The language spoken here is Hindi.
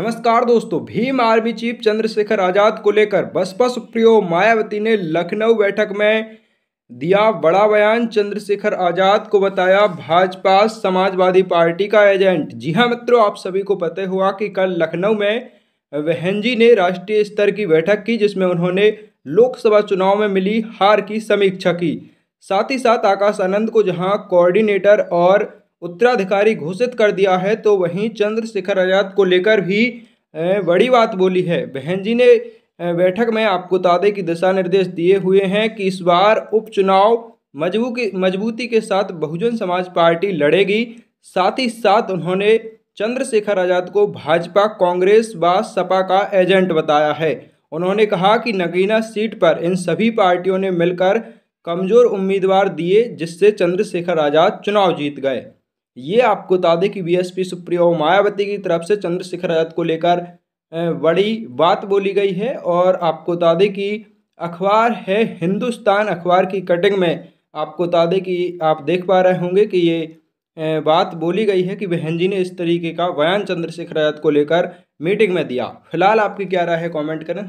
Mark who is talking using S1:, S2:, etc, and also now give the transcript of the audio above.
S1: नमस्कार दोस्तों भीम आर्मी चीफ चंद्रशेखर आजाद को लेकर बसपा सुप्रियो मायावती ने लखनऊ बैठक में दिया बड़ा बयान चंद्रशेखर आजाद को बताया भाजपा समाजवादी पार्टी का एजेंट जी हाँ मित्रों आप सभी को पता हुआ कि कल लखनऊ में वहनजी ने राष्ट्रीय स्तर की बैठक की जिसमें उन्होंने लोकसभा चुनाव में मिली हार की समीक्षा की साथ ही साथ आकाश आनंद को जहाँ कोऑर्डिनेटर और उत्तराधिकारी घोषित कर दिया है तो वहीं चंद्रशेखर आज़ाद को लेकर भी बड़ी बात बोली है बहन जी ने बैठक में आपको तादे कि दिशा निर्देश दिए हुए हैं कि इस बार उपचुनाव मजबू मजबूती के साथ बहुजन समाज पार्टी लड़ेगी साथ ही साथ उन्होंने चंद्रशेखर आज़ाद को भाजपा कांग्रेस व सपा का एजेंट बताया है उन्होंने कहा कि नगीना सीट पर इन सभी पार्टियों ने मिलकर कमज़ोर उम्मीदवार दिए जिससे चंद्रशेखर आज़ाद चुनाव जीत गए ये आपको बता दें कि बीएसपी सुप्रियो मायावती की तरफ से चंद्रशेखर आजाद को लेकर बड़ी बात बोली गई है और आपको बता दें कि अखबार है हिंदुस्तान अखबार की कटिंग में आपको बता दें कि आप देख पा रहे होंगे कि ये बात बोली गई है कि बहन जी ने इस तरीके का बयान चंद्रशेखर आजाद को लेकर मीटिंग में दिया फिलहाल आपकी क्या राय है कमेंट करें